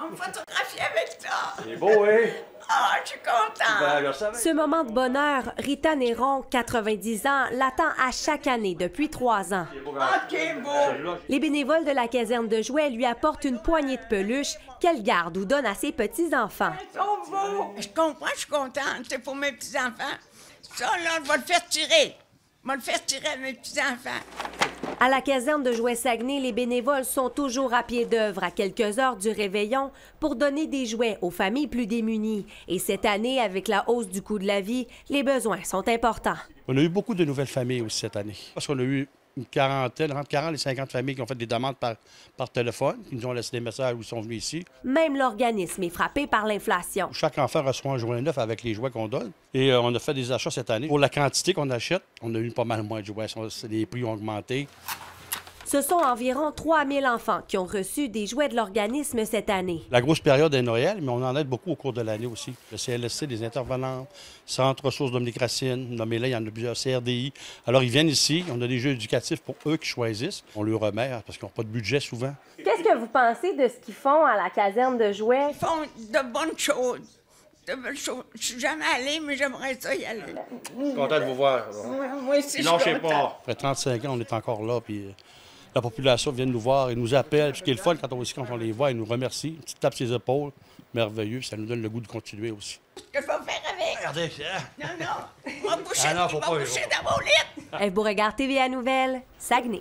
On photographie avec toi. C'est beau, hein? Ah, je suis contente! Ce moment de bonheur, Rita Néron, 90 ans, l'attend à chaque année depuis trois ans. beau. Hein? Les bénévoles de la caserne de jouets lui apportent une poignée de peluches qu'elle garde ou donne à ses petits-enfants. Je comprends, je suis contente. C'est pour mes petits-enfants. Ça, là, je vais le faire tirer. Je vais le faire tirer à mes petits-enfants. À la caserne de Jouet-Saguenay, les bénévoles sont toujours à pied d'œuvre à quelques heures du réveillon pour donner des jouets aux familles plus démunies. Et cette année, avec la hausse du coût de la vie, les besoins sont importants. On a eu beaucoup de nouvelles familles aussi cette année parce qu'on a eu une quarantaine, entre 40 et 50 familles qui ont fait des demandes par, par téléphone, qui nous ont laissé des messages où ils sont venus ici. Même l'organisme est frappé par l'inflation. Chaque enfant reçoit un jouet neuf avec les jouets qu'on donne. Et euh, on a fait des achats cette année. Pour la quantité qu'on achète, on a eu pas mal moins de jouets. Les prix ont augmenté. Ce sont environ 3000 enfants qui ont reçu des jouets de l'organisme cette année. La grosse période est Noël, mais on en aide beaucoup au cours de l'année aussi. Le CLSC, des intervenants, Centre Ressources Dominique Racine, là il y en a plusieurs, CRDI. Alors, ils viennent ici, on a des jeux éducatifs pour eux qui choisissent. On leur remet parce qu'ils n'ont pas de budget souvent. Qu'est-ce que vous pensez de ce qu'ils font à la caserne de jouets? Ils font de bonnes choses. Je ne suis jamais allée, mais j'aimerais ça y aller. content de vous voir. Moi, aussi, je sais pas. Après 35 ans, on est encore là, puis euh, la population vient nous voir et nous appelle. Ce qui est le fun quand on, quand on les voit, et nous remercie. une petite tape ses épaules. Merveilleux, ça nous donne le goût de continuer aussi. Que faut faire avec? Regardez, Non, non. Moi, va ah non, pas, boucher dans mon lit. Un vous à TVA Nouvelle, Saguenay.